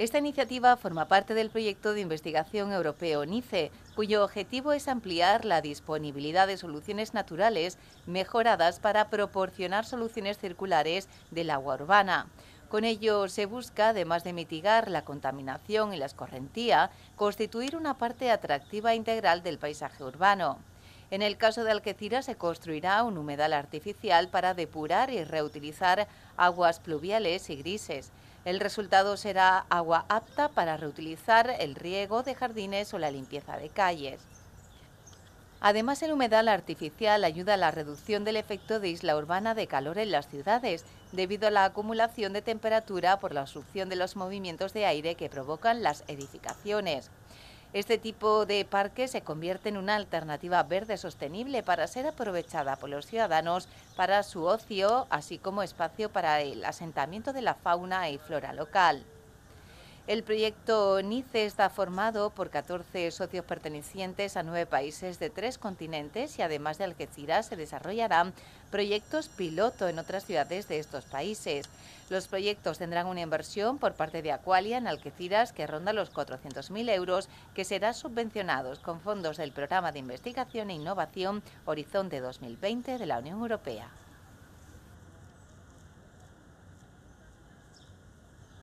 Esta iniciativa forma parte del proyecto de investigación europeo NICE, cuyo objetivo es ampliar la disponibilidad de soluciones naturales mejoradas para proporcionar soluciones circulares del agua urbana. Con ello se busca, además de mitigar la contaminación y la escorrentía, constituir una parte atractiva e integral del paisaje urbano. En el caso de Algeciras se construirá un humedal artificial para depurar y reutilizar aguas pluviales y grises. El resultado será agua apta para reutilizar el riego de jardines o la limpieza de calles. Además, el humedal artificial ayuda a la reducción del efecto de isla urbana de calor en las ciudades, debido a la acumulación de temperatura por la absorción de los movimientos de aire que provocan las edificaciones. Este tipo de parque se convierte en una alternativa verde sostenible para ser aprovechada por los ciudadanos para su ocio, así como espacio para el asentamiento de la fauna y flora local. El proyecto NICE está formado por 14 socios pertenecientes a nueve países de tres continentes y además de Algeciras se desarrollarán proyectos piloto en otras ciudades de estos países. Los proyectos tendrán una inversión por parte de Aqualia en Algeciras que ronda los 400.000 euros, que serán subvencionados con fondos del Programa de Investigación e Innovación Horizonte 2020 de la Unión Europea.